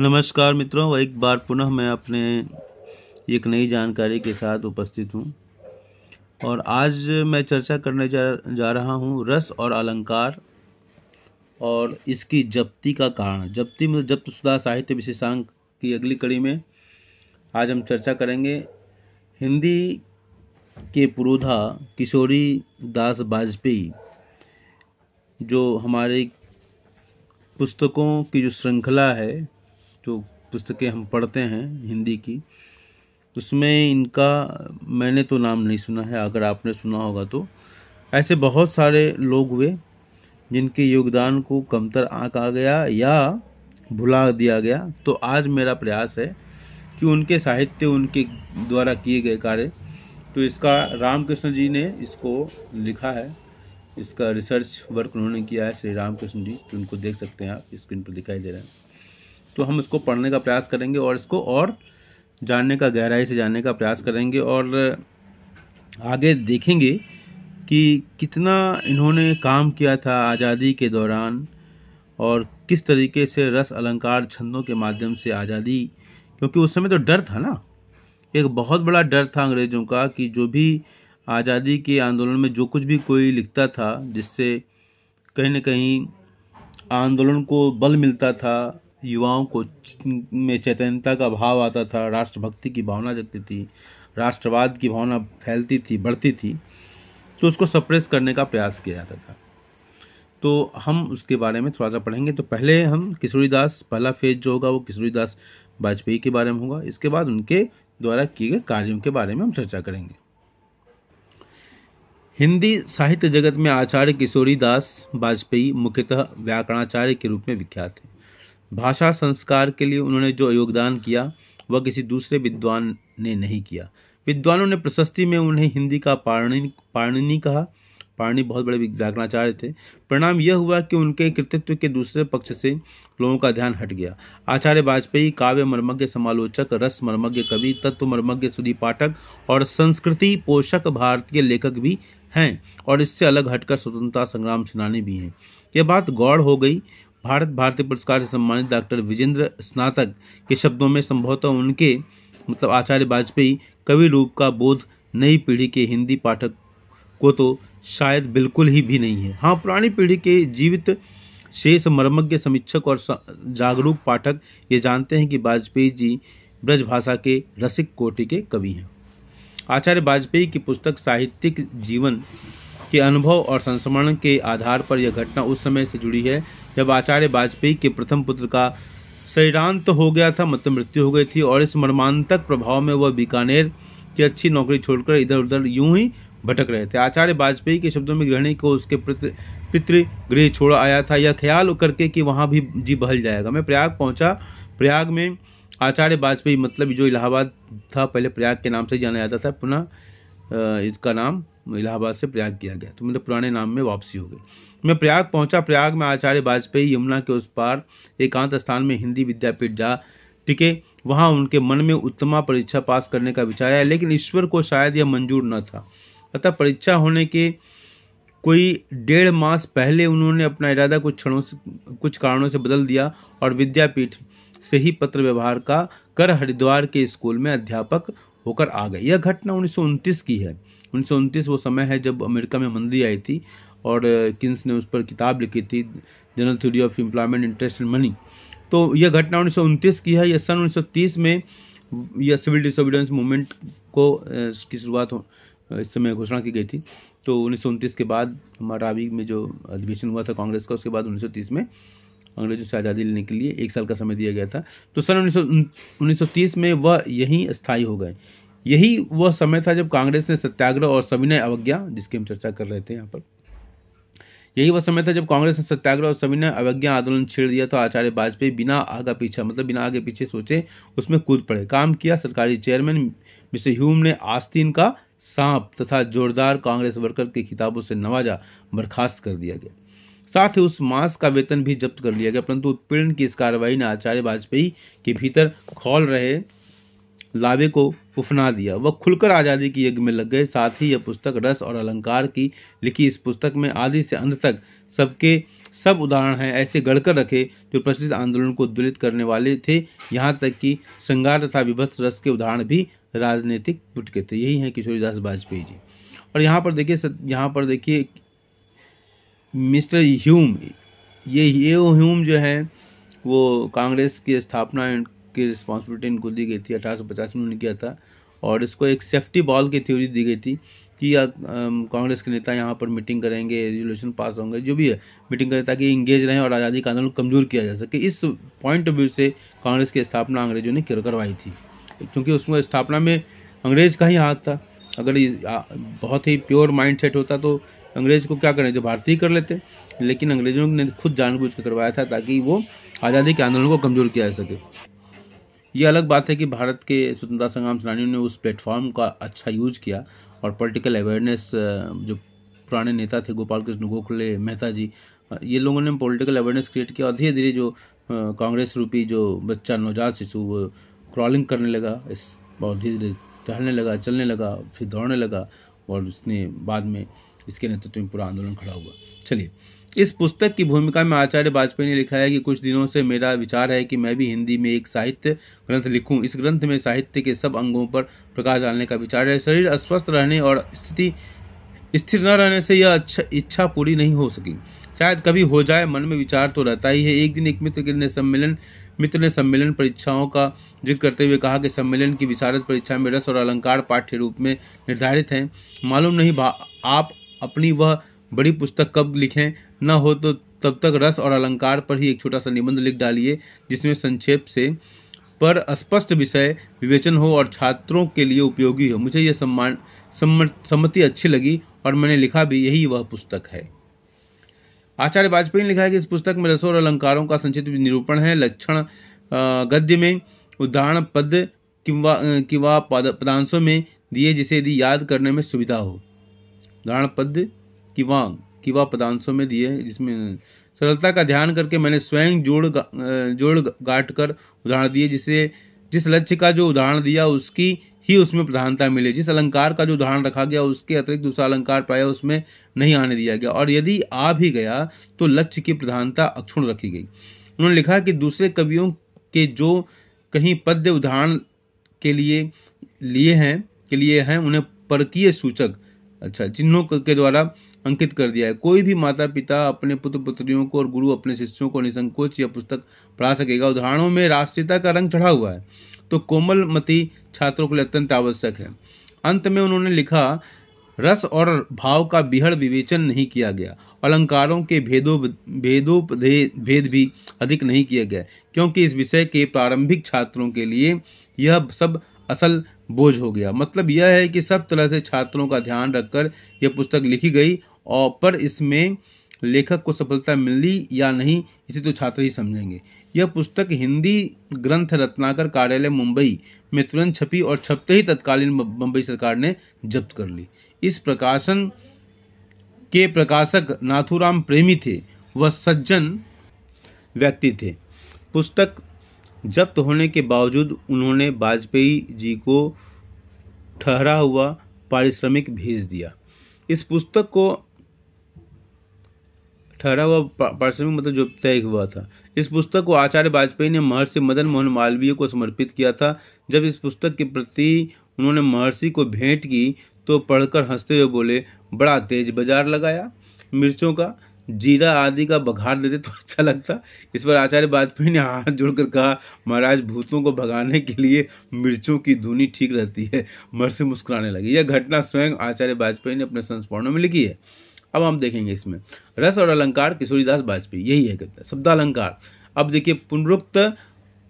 नमस्कार मित्रों एक बार पुनः मैं अपने एक नई जानकारी के साथ उपस्थित हूँ और आज मैं चर्चा करने जा जा रहा हूँ रस और अलंकार और इसकी जप्ती का कारण जप्ती मतलब जप्त सुधा साहित्य विशेषांक की अगली कड़ी में आज हम चर्चा करेंगे हिंदी के पुरोधा किशोरी दास वाजपेयी जो हमारे पुस्तकों की जो श्रृंखला है जो पुस्तकें हम पढ़ते हैं हिंदी की उसमें इनका मैंने तो नाम नहीं सुना है अगर आपने सुना होगा तो ऐसे बहुत सारे लोग हुए जिनके योगदान को कमतर आँख आ गया या भुला दिया गया तो आज मेरा प्रयास है कि उनके साहित्य उनके द्वारा किए गए कार्य तो इसका रामकृष्ण जी ने इसको लिखा है इसका रिसर्च वर्क उन्होंने किया है श्री रामकृष्ण जी तो उनको देख सकते हैं आप स्क्रीन पर दिखाई दे रहे हैं तो हम इसको पढ़ने का प्रयास करेंगे और इसको और जानने का गहराई से जानने का प्रयास करेंगे और आगे देखेंगे कि कितना इन्होंने काम किया था आज़ादी के दौरान और किस तरीके से रस अलंकार छंदों के माध्यम से आज़ादी क्योंकि उस समय तो डर था ना एक बहुत बड़ा डर था अंग्रेज़ों का कि जो भी आज़ादी के आंदोलन में जो कुछ भी कोई लिखता था जिससे कहीं ना कहीं आंदोलन को बल मिलता था युवाओं को में चैतन्यता का भाव आता था राष्ट्रभक्ति की भावना जगती थी राष्ट्रवाद की भावना फैलती थी बढ़ती थी तो उसको सप्रेस करने का प्रयास किया जाता था तो हम उसके बारे में थोड़ा सा पढ़ेंगे तो पहले हम किशोरी दास पहला फेज जो होगा वो किशोरी दास वाजपेयी के बारे में होगा इसके बाद उनके द्वारा किए गए कार्यों के बारे में हम चर्चा करेंगे हिंदी साहित्य जगत में आचार्य किशोरी दास वाजपेयी मुख्यतः व्याकरणाचार्य के रूप में विख्यात हैं भाषा संस्कार के लिए उन्होंने जो योगदान किया वह किसी दूसरे विद्वान ने नहीं किया विद्वानों ने प्रशस्ति में उन्हें हिंदी का पाणिनि पाणिनि कहा पाणि बहुत बड़े व्याकरणाचार्य थे परिणाम यह हुआ कि उनके कृतित्व के दूसरे पक्ष से लोगों का ध्यान हट गया आचार्य वाजपेयी काव्य मर्मज्ञ समालोचक रस मर्मज्ञ कवि तत्व मर्मज्ञ सुधी पाठक और संस्कृति पोषक भारतीय लेखक भी हैं और इससे अलग हटकर स्वतंत्रता संग्राम सेनानी भी हैं यह बात गौड़ हो गई भारत भारती पुरस्कार से सम्मानित डॉक्टर विजेंद्र स्नातक के शब्दों में संभवतः उनके मतलब आचार्य वाजपेयी कवि रूप का बोध नई पीढ़ी के हिंदी पाठक को तो शायद बिल्कुल ही भी नहीं है हाँ पुरानी पीढ़ी के जीवित शेष मर्मज्ञ समीक्षक और जागरूक पाठक ये जानते हैं कि वाजपेयी जी ब्रजभाषा के रसिक कोटि के कवि हैं आचार्य वाजपेयी की पुस्तक साहित्यिक जीवन के अनुभव और संस्मरण के आधार पर यह घटना उस समय से जुड़ी है जब आचार्य वाजपेयी के प्रथम पुत्र का शरीरांत तो हो गया था मतलब मृत्यु हो गई थी और इस मर्मांतक प्रभाव में वह बीकानेर की अच्छी नौकरी छोड़कर इधर उधर यूं ही भटक रहे थे आचार्य वाजपेयी के शब्दों में गृहिणी को उसके पितृ गृह छोड़ आया था यह ख्याल करके कि वहाँ भी जी बहल जाएगा मैं प्रयाग पहुँचा प्रयाग में आचार्य वाजपेयी मतलब जो इलाहाबाद था पहले प्रयाग के नाम से जाना जाता था पुनः इसका नाम इलाहाबाद से प्रयाग किया गया तो मतलब पुराने नाम में वापसी हो गई मैं प्रयाग पहुंचा प्रयाग में आचार्य वाजपेयी यमुना के उस पार एकांत स्थान में हिंदी विद्यापीठ जा टिके वहाँ उनके मन में उत्तमा परीक्षा पास करने का विचार आया लेकिन ईश्वर को शायद यह मंजूर न था अतः परीक्षा होने के कोई डेढ़ मास पहले उन्होंने अपना इरादा कुछ क्षणों से कुछ कारणों से बदल दिया और विद्यापीठ से ही पत्र व्यवहार का कर हरिद्वार के स्कूल में अध्यापक होकर आ गए यह घटना उन्नीस की है उन्नीस वो समय है जब अमेरिका में मंदी आई थी और किन्स ने उस पर किताब लिखी थी general theory of employment interest and money तो यह घटना उन्नीस की है यह सन 1930 में यह सिविल डिसोबिडेंस मूवमेंट को की शुरुआत इस समय घोषणा की गई थी तो उन्नीस के बाद हमारा में जो अधिवेशन हुआ था कांग्रेस का उसके बाद उन्नीस में अंग्रेजों से आज़ादी लेने के लिए एक साल का समय दिया गया था तो सन उन्नीस में वह यहीं स्थायी हो गए यही वह समय था जब कांग्रेस ने सत्याग्रह और सविनय अवज्ञा जिसकी हम चर्चा कर रहे थे यहाँ पर यही वह समय था जब कांग्रेस ने सत्याग्रह और सविनय अवज्ञा आंदोलन छेड़ दिया तो आचार्य वाजपेयी बिना आगे पीछा मतलब बिना आगे पीछे सोचे उसमें कूद पड़े काम किया सरकारी चेयरमैन मिस्टर ह्यूम ने आस्तीन का सांप तथा जोरदार कांग्रेस वर्कर के खिताबों से नवाजा बर्खास्त कर दिया गया साथ ही उस मास का वेतन भी जब्त कर लिया गया परंतु उत्पीड़न की इस कार्रवाई ने आचार्य वाजपेयी के भीतर खोल रहे लावे को उफना दिया वह खुलकर आज़ादी की यज्ञ में लग गए साथ ही यह पुस्तक रस और अलंकार की लिखी इस पुस्तक में आदि से अंत तक सबके सब उदाहरण हैं ऐसे गढ़कर रखे जो प्रचलित आंदोलन को दुलित करने वाले थे यहाँ तक कि श्रृंगार तथा विभत्स रस के उदाहरण भी राजनीतिक पुटके थे यही हैं किशोरीदास वाजपेयी जी और यहाँ पर देखिए यहाँ पर देखिए मिस्टर ह्यूम ये ये ह्यूम जो है वो कांग्रेस की स्थापना की रिस्पॉन्सिबिलिटी इनको दी गई थी अठारह में उन्होंने किया था और इसको एक सेफ्टी बॉल की थ्योरी दी गई थी कि कांग्रेस के नेता यहाँ पर मीटिंग करेंगे रेजोल्यूशन पास होंगे जो भी है मीटिंग करें ताकि इंगेज रहें और आज़ादी का आंदोलन कमज़ोर किया जा सके इस पॉइंट ऑफ व्यू से कांग्रेस की स्थापना अंग्रेजों ने करवाई थी क्योंकि उसमें स्थापना में अंग्रेज का ही हाथ था अगर बहुत ही प्योर माइंड सेट होता तो अंग्रेज को क्या करें जो भारतीय कर लेते लेकिन अंग्रेजों ने खुद जानबूझ कर करवाया था ताकि वो आज़ादी के आंदोलन को कमज़ोर किया जा सके ये अलग बात है कि भारत के स्वतंत्रता संग्राम सेनानियों ने उस प्लेटफॉर्म का अच्छा यूज किया और पॉलिटिकल अवेयरनेस जो पुराने नेता थे गोपाल कृष्ण गोखले मेहता जी ये लोगों ने पॉलिटिकल अवेयरनेस क्रिएट किया और धीरे धीरे जो कांग्रेस रूपी जो बच्चा नवजात शिशु वो क्रॉलिंग करने लगा इस और धीरे धीरे टहलने लगा चलने लगा फिर दौड़ने लगा और उसने बाद में इसके नेतृत्व तो में पूरा आंदोलन खड़ा हुआ चलिए इस पुस्तक की भूमिका में आचार्य वाजपेयी ने लिखा है कि कुछ दिनों से मेरा विचार है कि मैं भी हिंदी में एक साहित्य ग्रंथ लिखूं इस ग्रंथ में साहित्य के सब अंगों पर प्रकाश डालने का विचार है शरीर अस्वस्थ रहने और स्थिति स्थिर न रहने से यह अच्छा इच्छा पूरी नहीं हो सकी शायद कभी हो जाए मन में विचार तो रहता ही है एक दिन एक मित्र ने सम्मेलन मित्र ने सम्मेलन परीक्षाओं का जिक्र करते हुए कहा कि सम्मेलन की विशारद परीक्षा में रस और अलंकार पाठ्य रूप में निर्धारित हैं मालूम नहीं आप अपनी वह बड़ी पुस्तक कब लिखें न हो तो तब तक रस और अलंकार पर ही एक छोटा सा निबंध लिख डालिए जिसमें संक्षेप से पर स्पष्ट विषय विवेचन हो और छात्रों के लिए उपयोगी हो मुझे यह सम्मान सम्मति अच्छी लगी और मैंने लिखा भी यही वह पुस्तक है आचार्य वाजपेयी ने लिखा है कि इस पुस्तक में रसों और अलंकारों का संक्षिप्त निरूपण है लक्षण गद्य में उदाहरण पद किंवा किंवा पदांशों में दिए जिसे यदि याद करने में सुविधा हो उदाहरण पद्य किवा किवा पदांशों में दिए जिसमें सरलता का ध्यान करके मैंने स्वयं जोड़ गा, जोड़ गाट कर उदाहरण दिए जिसे जिस लक्ष्य का जो उदाहरण दिया उसकी ही उसमें प्रधानता मिले जिस अलंकार का जो उदाहरण रखा गया उसके अतिरिक्त दूसरा अलंकार प्राय उसमें नहीं आने दिया गया और यदि आ भी गया तो लक्ष्य की प्रधानता अक्षुण रखी गई उन्होंने लिखा कि दूसरे कवियों के जो कहीं पद्य उदाहरण के लिए लिए हैं के लिए हैं उन्हें परकीय सूचक अच्छा चिन्हों के द्वारा अंकित कर दिया है कोई भी माता पिता अपने पुत्र पुत्रियों को और गुरु अपने शिष्यों को निसंकोच यह पुस्तक पढ़ा सकेगा उदाहरणों में राष्ट्रीयता का रंग चढ़ा हुआ है तो कोमलमती छात्रों के लिए अत्यंत आवश्यक है अंत में उन्होंने लिखा रस और भाव का बिहड़ विवेचन नहीं किया गया अलंकारों के भेदों भेदों भेद भी अधिक नहीं किया गया क्योंकि इस विषय के प्रारंभिक छात्रों के लिए यह सब असल बोझ हो गया मतलब यह है कि सब तरह से छात्रों का ध्यान रखकर यह पुस्तक लिखी गई और पर इसमें लेखक को सफलता मिली या नहीं इसे तो छात्र ही समझेंगे यह पुस्तक हिंदी ग्रंथ रत्नाकर कार्यालय मुंबई में तुरंत छपी और छपते ही तत्कालीन मुंबई सरकार ने जब्त कर ली इस प्रकाशन के प्रकाशक नाथुराम प्रेमी थे वह सज्जन व्यक्ति थे पुस्तक जब्त होने के बावजूद उन्होंने वाजपेयी जी को ठहरा हुआ पारिश्रमिक भेज दिया इस पुस्तक को ठहरा हुआ पारिश्रमिक मतलब जो तय हुआ था इस पुस्तक को आचार्य वाजपेयी ने महर्षि मदन मोहन मालवीय को समर्पित किया था जब इस पुस्तक के प्रति उन्होंने महर्षि को भेंट की तो पढ़कर हंसते हुए बोले बड़ा तेज बाजार लगाया मिर्चों का जीरा आदि का बघार देते तो अच्छा लगता इस पर आचार्य वाजपेयी ने हाथ जोड़कर कहा महाराज भूतों को भगाने के लिए मिर्चों की धुनी ठीक रहती है मर से मुस्कुराने लगी यह घटना स्वयं आचार्य वाजपेयी ने अपने संस्मरणों में लिखी है अब हम देखेंगे इसमें रस और अलंकार किशोरीदास वाजपेयी यही है कहता है शब्दालंकार अब देखिए पुनरुक्त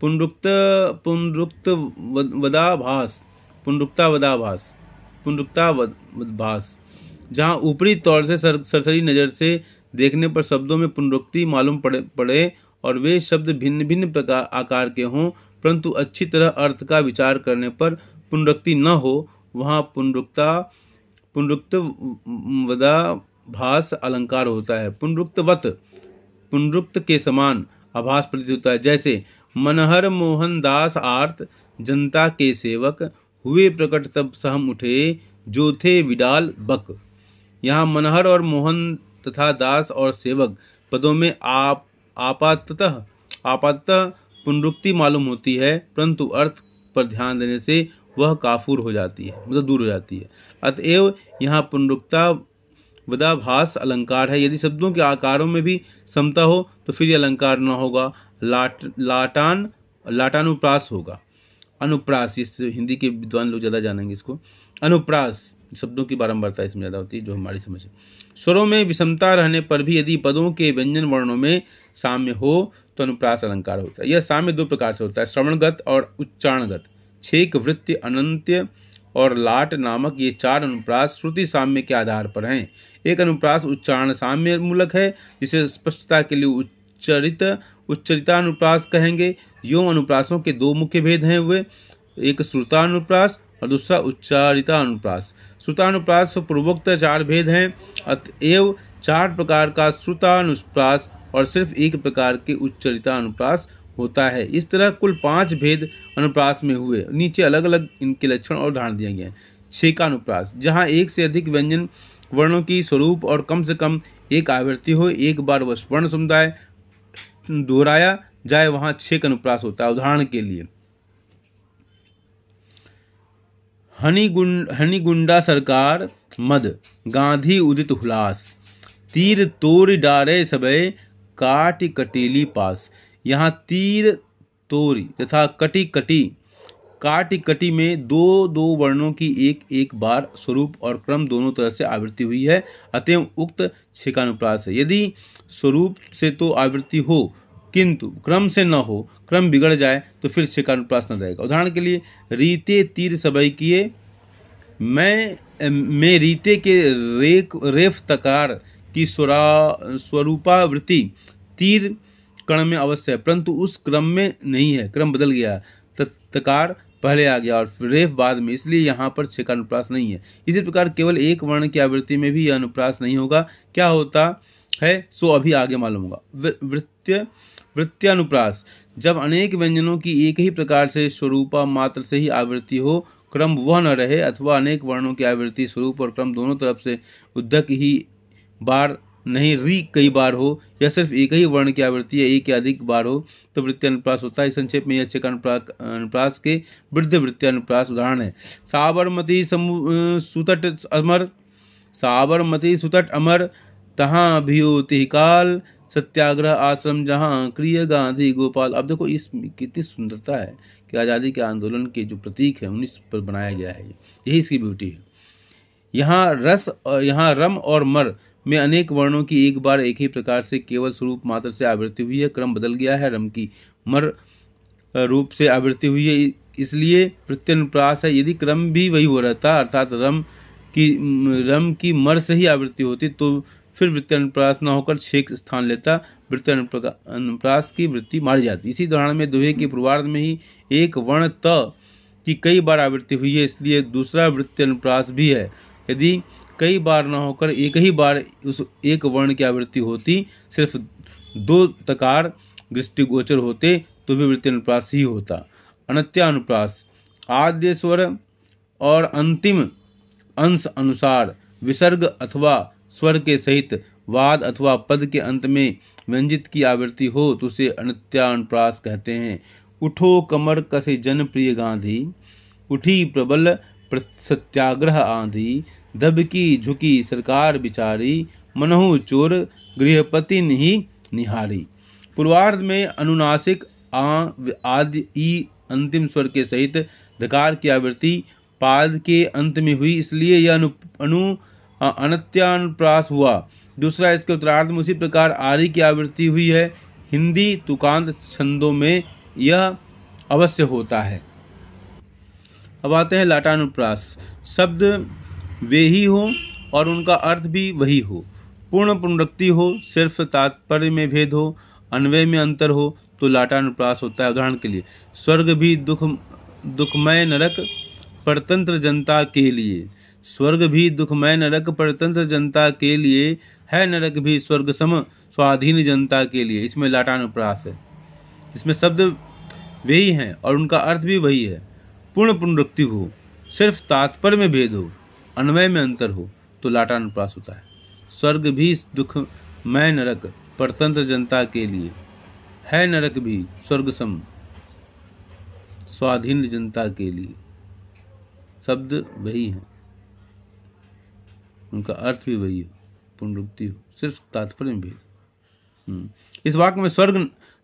पुनरुक्त पुनरुक्त वदाभास पुनरुक्ता वदाभास पुनरुक्ता वदाभास जहाँ ऊपरी तौर से सर सरसरी नज़र से देखने पर शब्दों में पुनरुक्ति मालूम पड़े पड़े और वे शब्द भिन्न भिन्न प्रकार आकार के हों परंतु अच्छी तरह अर्थ का विचार करने पर पुनरुक्ति न हो वहाँ पुनरुक्ता पुनरुक्त वदा भास अलंकार होता है पुनरुक्तवत पुनरुक्त के समान आभास प्रतीत होता है जैसे मनहर मोहनदास आर्त जनता के सेवक हुए प्रकट तब सहम उठे जो थे विडाल बक यहाँ मनहर और मोहन तथा दास और सेवक पदों में आप आपाततः आपातः पुनरुक्ति मालूम होती है परंतु अर्थ पर ध्यान देने से वह काफूर हो जाती है मतलब दूर हो जाती है अतएव यहाँ पुनरुक्ता वदाभास अलंकार है यदि शब्दों के आकारों में भी समता हो तो फिर यह अलंकार न होगा लाट लाटान लाटानुप्रास होगा अनुप्रास इस हिंदी के विद्वान लोग ज़्यादा जानेंगे इसको अनुप्रास शब्दों की बारंबारता इसमें ज़्यादा होती है जो हमारी समझ है स्वरों में विषमता रहने पर भी यदि पदों के व्यंजन वर्णों में साम्य हो तो अनुप्रास अलंकार होता है यह साम्य दो प्रकार से होता है श्रवणगत और उच्चारणगत छेक वृत्ति अनंत्य और लाट नामक ये चार अनुप्रास श्रुति साम्य के आधार पर हैं एक अनुप्रास उच्चारण साम्य मूलक है जिसे स्पष्टता के लिए उच्चरित उच्चरितानुप्रास कहेंगे यो अनुप्रासों के दो मुख्य भेद हैं वे एक श्रुतानुप्रास और दूसरा उच्चारिता अनुप्रास श्रुतानुप्रास पूर्वोक्त चार भेद हैं अतएव चार प्रकार का श्रुतानुप्रास और सिर्फ एक प्रकार के उच्चरिता अनुप्रास होता है इस तरह कुल पांच भेद अनुप्रास में हुए नीचे अलग अलग इनके लक्षण और धारण दिए गए हैं अनुप्रास जहाँ एक से अधिक व्यंजन वर्णों की स्वरूप और कम से कम एक आवृत्ति हो एक बार वह स्वर्ण समुदाय दोहराया जाए वहाँ छेक अनुप्रास होता है उदाहरण के लिए हनीगुंडा सरकार मद गांधी उदित हुलास तीर तोर डारे सब काट कटीली पास यहाँ तीर तोरी तथा कटी कटी काट कटी में दो दो वर्णों की एक एक बार स्वरूप और क्रम दोनों तरह से आवृत्ति हुई है अतएव उक्त छिकानुप्रास है यदि स्वरूप से तो आवृत्ति हो किंतु क्रम से न हो क्रम बिगड़ जाए तो फिर शिकानुप्रास न रहेगा उदाहरण के लिए रीते तीर सबई किए मैं मैं रीते के रेक रेफ तकार की स्वरा स्वरूपावृत्ति तीर कण में अवश्य है परंतु उस क्रम में नहीं है क्रम बदल गया तकार पहले आ गया और रेफ बाद में इसलिए यहाँ पर छः अनुप्रास नहीं है इसी प्रकार केवल एक वर्ण की आवृत्ति में भी यह अनुप्रास नहीं होगा क्या होता है सो अभी आगे मालूम होगा वृत्य वृत्त्यानुप्रास जब अनेक व्यंजनों की एक ही प्रकार से स्वरूपा मात्र से ही आवृत्ति हो क्रम वह न रहे अथवा अनेक वर्णों की आवृत्ति स्वरूप और क्रम दोनों तरफ से उद्धक ही बार नहीं री कई बार हो या सिर्फ एक ही वर्ण की आवृत्ति या एक या अधिक बार हो तो वृत्त्यानुप्रास होता है संक्षेप में यह चेक अनुप्रास के वृद्ध वृत्त्यानुप्रास उदाहरण है साबरमती सुतट अमर साबरमती सुतट अमर तहाँ अभियोति काल सत्याग्रह आश्रम जहाँ क्रिय गांधी गोपाल अब देखो इस कितनी सुंदरता है कि आज़ादी के आंदोलन के जो प्रतीक है उन्हीं पर बनाया गया है यही इसकी ब्यूटी है यहाँ रस यहाँ रम और मर में अनेक वर्णों की एक बार एक ही प्रकार से केवल स्वरूप मात्र से आवृत्ति हुई है क्रम बदल गया है रम की मर रूप से आवृत्ति हुई है इसलिए प्रत्यनुप्रास है यदि क्रम भी वही हो रहता अर्थात रम की रम की मर से ही आवृत्ति होती तो फिर अनुप्रास न होकर छेक स्थान लेता अनुप्रास की वृत्ति मारी जाती इसी दौरान में दोहे के पूर्वार्ध में ही एक वर्ण त की कई बार आवृत्ति हुई है इसलिए दूसरा वृत्तानुप्रास भी है यदि कई बार न होकर एक ही बार उस एक वर्ण की आवृत्ति होती सिर्फ दो तकार दृष्टिगोचर होते तो भी अनुप्रास ही होता अनत्यानुप्रास आद्य स्वर और अंतिम अंश अनुसार विसर्ग अथवा स्वर के सहित वाद अथवा पद के अंत में व्यंजित की आवृत्ति हो तो उसे अनुत्यानुप्रास कहते हैं उठो कमर कसे जनप्रिय गांधी उठी प्रबल सत्याग्रह आंधी दबकी झुकी सरकार बिचारी मनहु चोर गृहपति नहीं निहारी पूर्वार्ध में अनुनासिक आ आदि ई अंतिम स्वर के सहित धकार की आवृत्ति पाद के अंत में हुई इसलिए यह अनु, अनु अनत्यानुप्रास हुआ दूसरा इसके उत्तरार्ध में उसी प्रकार आर्य की आवृत्ति हुई है हिंदी तुकांत छंदों में यह अवश्य होता है अब आते हैं लाटानुप्रास शब्द वे ही हो और उनका अर्थ भी वही हो पूर्ण पुनरक्ति हो सिर्फ तात्पर्य में भेद हो अन्वय में अंतर हो तो लाटानुप्रास होता है उदाहरण के लिए स्वर्ग भी दुख दुखमय नरक परतंत्र जनता के लिए स्वर्ग भी दुखमय नरक परतंत्र जनता के लिए है नरक भी स्वर्ग सम स्वाधीन जनता के लिए इसमें लाटानुप्रास है इसमें शब्द वही हैं और उनका अर्थ भी वही है पूर्ण पुनरुक्ति हो सिर्फ तात्पर्य में भेद हो अन्वय में अंतर हो तो लाटानुप्रास होता है स्वर्ग भी दुखमय नरक परतंत्र जनता के लिए है नरक भी स्वर्ग सम स्वाधीन जनता के लिए शब्द वही हैं उनका अर्थ भी वही हो पुनरुक्ति हो सिर्फ तात्पर्य में हम्म। भेद इस वाक्य में स्वर्ग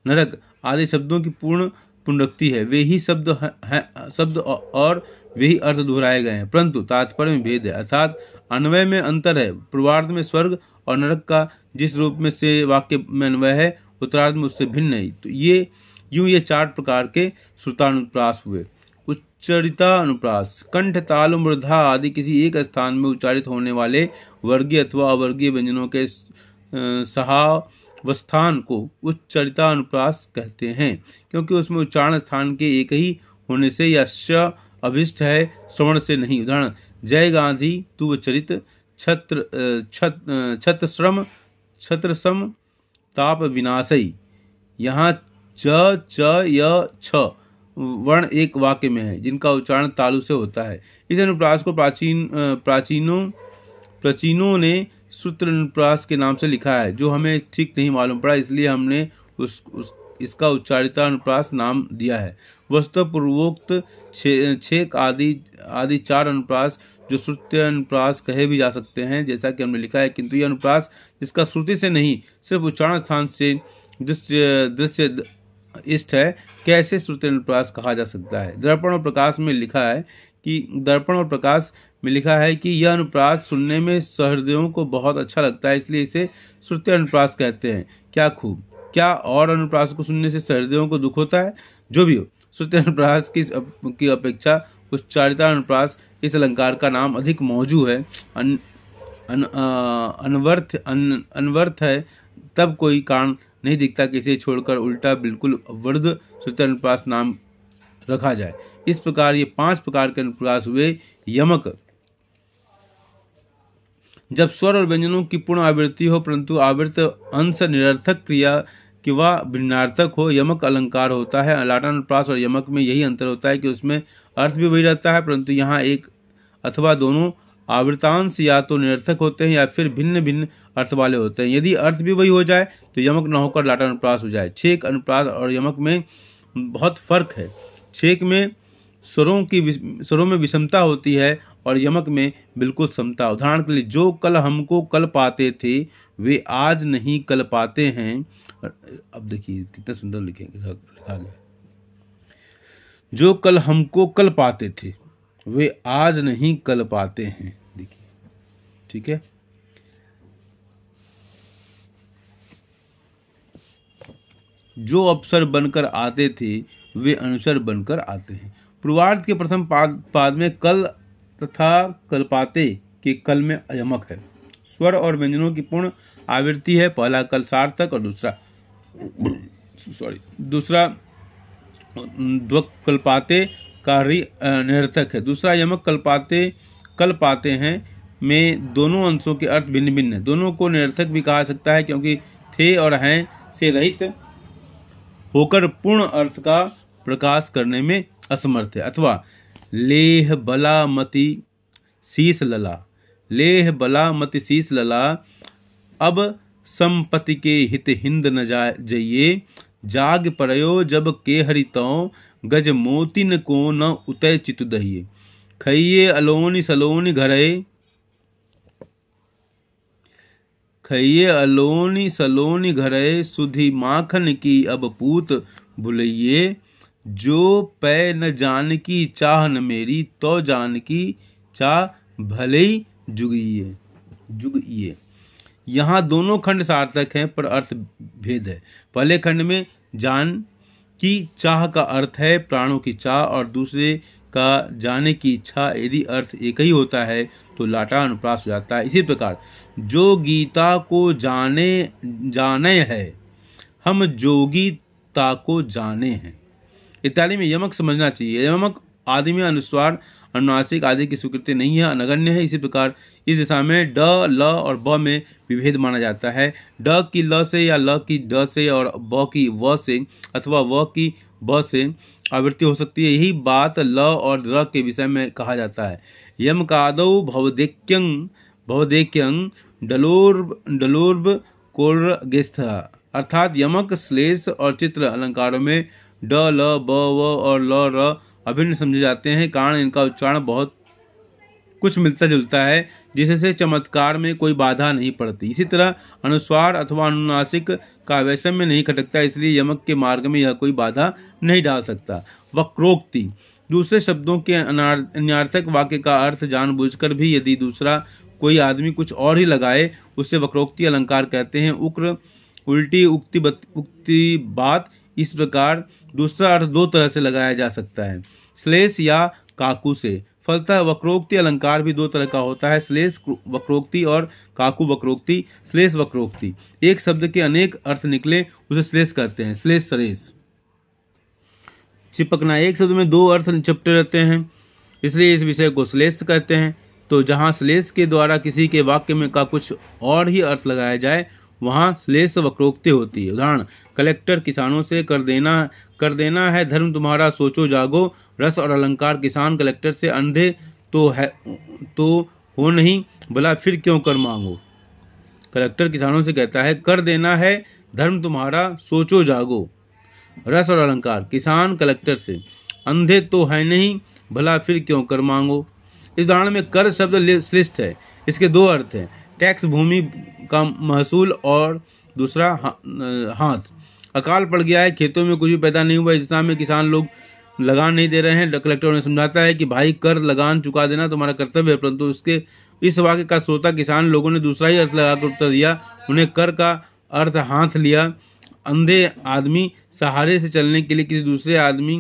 नरक आदि शब्दों की पूर्ण पुनरुक्ति है वे ही शब्द हैं शब्द और वे ही अर्थ दोहराए गए हैं परंतु तात्पर्य में भेद है अर्थात अन्वय में अंतर है पूर्वार्ध में स्वर्ग और नरक का जिस रूप में से वाक्य में अन्वय है उत्तरार्ध में उससे भिन्न नहीं तो ये यूं ये चार प्रकार के श्रुतानुप्रास हुए उच्चरिता अनुप्रास कंठ ताल मृधा आदि किसी एक स्थान में उच्चारित होने वाले वर्गीय अथवा अवर्गीय व्यंजनों के सहावस्थान को उच्चरिता अनुप्रास कहते हैं क्योंकि उसमें उच्चारण स्थान के एक ही होने से यश अभिष्ट है श्रवण से नहीं उदाहरण जय गांधी तुव चरित छत्र छत छत्रश्रम छत्रसम ताप विनाशई यहाँ च च य छ वर्ण एक वाक्य में है जिनका उच्चारण तालु से होता है इस अनुप्रास को प्राचीन प्राचीनों प्राचीनों ने सूत्र अनुप्रास के नाम से लिखा है जो हमें ठीक नहीं मालूम पड़ा इसलिए हमने उस, उस इसका उच्चारिता अनुप्रास नाम दिया है वस्तु पूर्वोक्त छे, छेक आदि आदि चार अनुप्रास जो श्रुति अनुप्रास कहे भी जा सकते हैं जैसा कि हमने लिखा है किंतु यह अनुप्रास इसका श्रुति से नहीं सिर्फ उच्चारण स्थान से दृश्य दृश्य इष्ट है कैसे श्रुति श्रुतेनुप्रकाश कहा जा सकता है दर्पण और प्रकाश में लिखा है कि दर्पण और प्रकाश में लिखा है कि यह अनुप्रास सुनने में सहृदयों को बहुत अच्छा लगता है इसलिए इसे श्रुति अनुप्रास कहते हैं क्या खूब क्या और अनुप्रास को सुनने से सहृदयों को दुख होता है जो भी हो श्रुति अनुप्रास की की अपेक्षा उच्चारिता अनुप्रास इस अलंकार का नाम अधिक मौजू है अन, अन, अनवर्थ अन, अनवर्थ है तब कोई कारण नहीं दिखता इसे छोड़कर उल्टा बिल्कुल सूत्र अनुप्रास नाम रखा जाए इस प्रकार ये पांच प्रकार के अनुप्रास हुए यमक जब स्वर और व्यंजनों की पूर्ण आवृत्ति हो परंतु आवृत्त अंश निरर्थक क्रिया कि वह भिन्नार्थक हो यमक अलंकार होता है अलाटानुप्रास और यमक में यही अंतर होता है कि उसमें अर्थ भी वही रहता है परंतु यहाँ एक अथवा दोनों आवृतांश या तो निरर्थक होते हैं या फिर भिन्न भिन्न अर्थ वाले होते हैं यदि अर्थ भी वही हो जाए तो यमक न होकर लाटा अनुप्रास हो जाए छेक अनुप्रास और यमक में बहुत फर्क है छेक में स्वरों की स्वरों में विषमता होती है और यमक में बिल्कुल समता उदाहरण के लिए जो कल हमको कल पाते थे वे आज नहीं कल पाते हैं अब देखिए कितना सुंदर लिखेंगे लिखा गया जो कल हमको कल पाते थे वे आज नहीं कल पाते हैं देखिए ठीक है जो अवसर बनकर आते थे वे अनुसर बनकर आते हैं पूर्वार्ध के प्रथम पाद पाद में कल तथा कलपाते के कल में अयमक है स्वर और व्यंजनों की पूर्ण आवृत्ति है पहला कल सार्थक और दूसरा सॉरी दूसरा कलपाते कार्य निरर्थक है दूसरा यमक कल्पाते कल पाते हैं में दोनों अंशों के अर्थ भिन्न भिन्न है दोनों को निरर्थक भी कहा सकता है क्योंकि थे और हैं से रहित होकर पूर्ण अर्थ का प्रकाश करने में असमर्थ है अथवा लेह बला मति शीश लला लेह बला मति शीश लला अब संपत्ति के हित हिंद न जाइए जाग पड़ो जब के हरितों गज मोतिन को न उतय चित दहिए खइये अलोन सलोन घरे खइये अलोन सलोन घरे सुधी माखन की अब पूत भुलइये जो पै न जान की चाह न मेरी तो जान की चाह भले ही जुगिए जुगिए यहाँ दोनों खंड सार्थक हैं पर अर्थ भेद है पहले खंड में जान कि चाह का अर्थ है प्राणों की चाह और दूसरे का जाने की इच्छा यदि अर्थ एक ही होता है तो लाटा अनुप्रास हो जाता है इसी प्रकार जो गीता को जाने जाने है हम जोगीता को जाने हैं इत्यादि में यमक समझना चाहिए यमक आदि में अनुस्वार अनुनासिक आदि की स्वीकृति नहीं है अनगण्य है इसी प्रकार इस दिशा में ड ल और ब में विभेद माना जाता है ड की ल से या ल की ड से और ब की व से अथवा व की ब से आवृत्ति हो सकती है यही बात ल और र के विषय में कहा जाता है यम कादौ भवदेक्यंग भवदेक्यंग डलोर्ब डलोर्ब कोर्गेस्थ अर्थात यमक श्लेष और चित्र अलंकारों में ड ल ब व और ल र अभिन्न समझे जाते हैं कारण इनका उच्चारण बहुत कुछ मिलता जुलता है जिससे चमत्कार में कोई बाधा नहीं पड़ती इसी तरह अनुस्वार अथवा अनुनासिक का वैषम्य नहीं खटकता इसलिए यमक के मार्ग में यह कोई बाधा नहीं डाल सकता वक्रोक्ति दूसरे शब्दों के अनार्थक वाक्य का अर्थ जानबूझकर भी यदि दूसरा कोई आदमी कुछ और ही लगाए उसे वक्रोक्ति अलंकार कहते हैं उक्र उल्टी उक्ति बत, उक्ति बात इस प्रकार दूसरा अर्थ दो तरह से लगाया जा सकता है श्लेष या काकू से फलतः वक्रोक्ति अलंकार भी दो तरह का होता है श्लेष वक्रोक्ति और काकू वक्रोक्ति श्लेष वक्रोक्ति एक शब्द के अनेक अर्थ निकले उसे श्लेष कहते हैं श्लेष श्रेष चिपकना एक शब्द में दो अर्थ चिपटे रहते हैं इसलिए इस विषय को श्लेष कहते हैं तो जहाँ श्लेष के द्वारा किसी के वाक्य में का कुछ और ही अर्थ लगाया जाए वहाँ श्लेष वक्रोक्ति होती है उदाहरण कलेक्टर किसानों से कर देना कर देना है धर्म तुम्हारा सोचो जागो रस और अलंकार किसान कलेक्टर से अंधे तो है तो हो नहीं भला फिर क्यों कर मांगो कलेक्टर किसानों से कहता है कर देना है धर्म तुम्हारा सोचो जागो रस और अलंकार किसान कलेक्टर से अंधे तो है नहीं भला फिर क्यों कर मांगो इस उदाहरण में कर शब्द श्लिष्ट है इसके दो अर्थ हैं टैक्स भूमि का महसूल और दूसरा हाथ अकाल पड़ गया है खेतों में कुछ भी पैदा नहीं हुआ इस दिशा में किसान लोग लगान नहीं दे रहे हैं कलेक्टर उन्हें समझाता है कि भाई कर लगान चुका देना तुम्हारा कर्तव्य है परंतु उसके इस वाक्य का श्रोता किसान लोगों ने दूसरा ही अर्थ लगाकर उत्तर दिया उन्हें कर का अर्थ हाथ लिया अंधे आदमी सहारे से चलने के लिए किसी दूसरे आदमी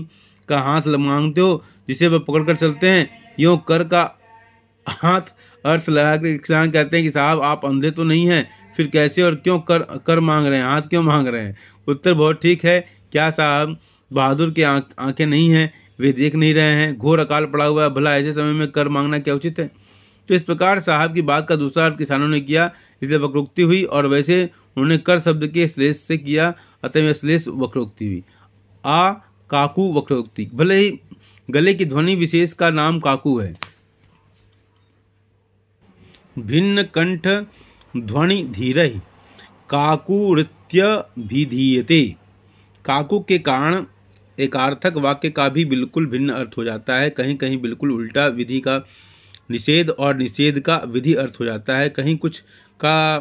का हाथ मांगते हो जिसे वह पकड़कर चलते हैं यूँ कर का हाथ अर्थ लगा कर किसान कहते हैं कि साहब आप अंधे तो नहीं हैं फिर कैसे और क्यों कर कर मांग रहे हैं हाथ क्यों मांग रहे हैं उत्तर बहुत ठीक है क्या साहब बहादुर की आंखें नहीं हैं वे देख नहीं रहे हैं घोर अकाल पड़ा हुआ है भला ऐसे समय में कर मांगना क्या उचित है तो इस प्रकार साहब की बात का दूसरा अर्थ किसानों ने किया इसलिए वक्रोक्ति हुई और वैसे उन्होंने कर शब्द के श्लेष से किया अतः श्लेष वक्रोक्ति हुई आ काकू वक्रोक्ति भले ही गले की ध्वनि विशेष का नाम काकू है भिन्न कंठ ध्वनि धीर काकुवृत्य विधीयते काकु के कारण एकार्थक वाक्य का भी बिल्कुल भिन्न अर्थ हो जाता है कहीं कहीं बिल्कुल उल्टा विधि का निषेध और निषेध का विधि अर्थ हो जाता है कहीं कुछ का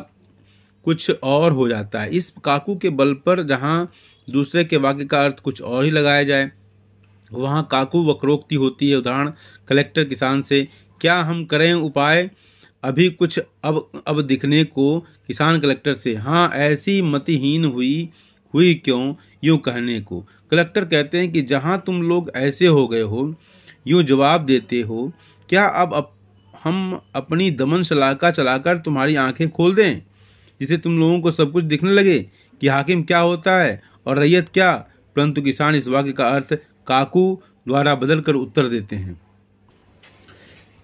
कुछ और हो जाता है इस काकू के बल पर जहाँ दूसरे के वाक्य का अर्थ कुछ और ही लगाया जाए वहाँ काकू वक्रोक्ति होती है उदाहरण कलेक्टर किसान से क्या हम करें उपाय अभी कुछ अब अब दिखने को किसान कलेक्टर से हाँ ऐसी मतिहीन हुई हुई क्यों यूँ कहने को कलेक्टर कहते हैं कि जहाँ तुम लोग ऐसे हो गए हो यूँ जवाब देते हो क्या अब अप, हम अपनी दमन शलाका चलाकर तुम्हारी आंखें खोल दें जिसे तुम लोगों को सब कुछ दिखने लगे कि हाकिम क्या होता है और रैयत क्या परंतु किसान इस वाक्य का अर्थ काकू द्वारा बदल कर उत्तर देते हैं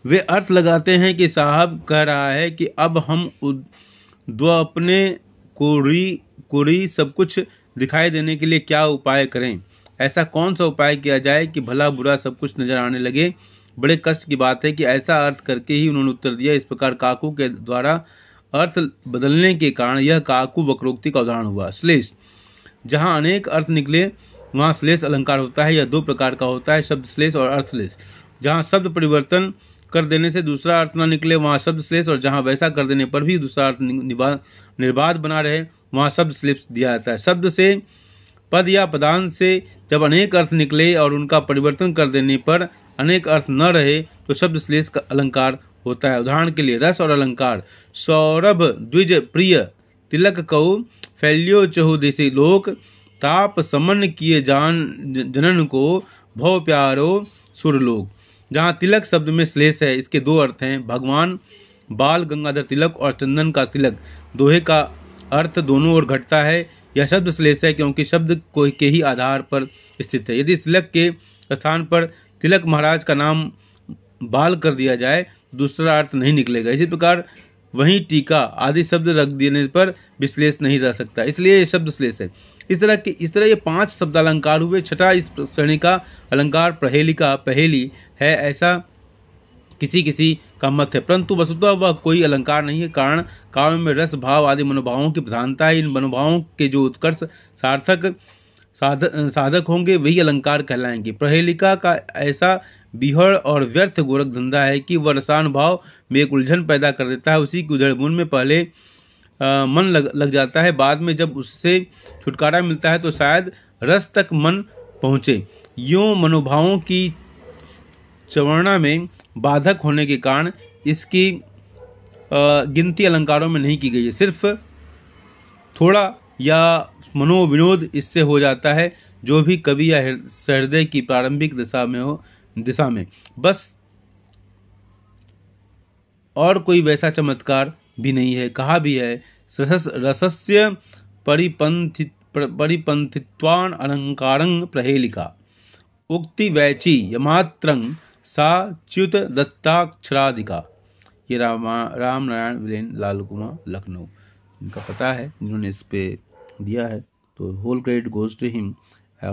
वे अर्थ लगाते हैं कि साहब कह रहा है कि अब हम दो अपने को री सब कुछ दिखाई देने के लिए क्या उपाय करें ऐसा कौन सा उपाय किया जाए कि भला बुरा सब कुछ नजर आने लगे बड़े कष्ट की बात है कि ऐसा अर्थ करके ही उन्होंने उत्तर दिया इस प्रकार काकू के द्वारा अर्थ बदलने के कारण यह काकू वक्रोक्ति का उदाहरण हुआ श्लेष जहाँ अनेक अर्थ निकले वहाँ श्लेष अलंकार होता है यह दो प्रकार का होता है शब्द श्लेष और अर्थश्लेष जहाँ शब्द परिवर्तन कर देने से दूसरा अर्थ न निकले वहाँ शब्द श्लेष और जहाँ वैसा कर देने पर भी दूसरा अर्थ निर्बाध बना रहे वहाँ शब्द श्लेष दिया जाता है शब्द से पद या पदान से जब अनेक अर्थ निकले और उनका परिवर्तन कर देने पर अनेक अर्थ न रहे तो शब्द श्लेष का अलंकार होता है उदाहरण के लिए रस और अलंकार सौरभ द्विज प्रिय तिलक कौ फैल्यो चहुदेशी लोक ताप समन किए जान जनन को भव प्यारो सुरलोक जहाँ तिलक शब्द में श्लेष है इसके दो अर्थ हैं भगवान बाल गंगाधर तिलक और चंदन का तिलक दोहे का अर्थ दोनों ओर घटता है यह शब्द श्लेष है क्योंकि शब्द को के ही आधार पर स्थित है यदि तिलक के स्थान पर तिलक महाराज का नाम बाल कर दिया जाए दूसरा अर्थ नहीं निकलेगा इसी प्रकार वहीं टीका आदि शब्द रख देने पर विश्लेष नहीं रह सकता इसलिए यह शब्द श्लेष है इस तरह के इस तरह ये पांच शब्द अलंकार हुए छठा इस श्रेणी का अलंकार प्रहेलिका पहेली है ऐसा किसी किसी का मत है परंतु वस्तुतः वह कोई अलंकार नहीं है कारण काव्य में रस भाव आदि मनोभावों की प्रधानता है इन मनोभावों के जो उत्कर्ष सार्थक साधक साधक होंगे वही अलंकार कहलाएंगे प्रहेलिका का ऐसा बिहड़ और व्यर्थ गोरख धंधा है कि वह रसानुभाव में एक उलझन पैदा कर देता है उसी की उधेड़बुन में पहले मन लग लग जाता है बाद में जब उससे छुटकारा मिलता है तो शायद रस तक मन पहुँचे यूँ मनोभावों की चवरणा में बाधक होने के कारण इसकी गिनती अलंकारों में नहीं की गई है सिर्फ थोड़ा या मनोविनोद इससे हो जाता है जो भी कवि या हृदय की प्रारंभिक दिशा में हो दिशा में बस और कोई वैसा चमत्कार भी नहीं है कहा भी है रसस्य परिपंथि परिपंथित्वान अलंकारंग प्रहेलिका उक्ति वैची यमात्रंग सा च्युत दत्ताक्षराधिका ये रामा राम नारायण विलेन लाल कुमार लखनऊ इनका पता है जिन्होंने इस पे दिया है तो whole credit goes to him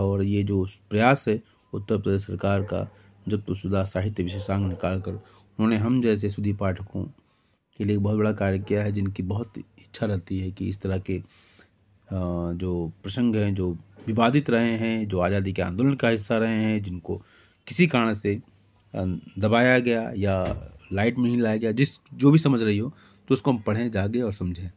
और ये जो प्रयास है उत्तर प्रदेश सरकार का जब तो सुधा साहित्य विशेषांग निकाल कर उन्होंने हम जैसे सुधी पाठकों के लिए बहुत बड़ा कार्य किया है जिनकी बहुत इच्छा रहती है कि इस तरह के जो प्रसंग हैं जो विवादित रहे हैं जो आज़ादी के आंदोलन का हिस्सा रहे हैं जिनको किसी कारण से दबाया गया या लाइट में नहीं लाया गया जिस जो भी समझ रही हो तो उसको हम पढ़ें जागे और समझें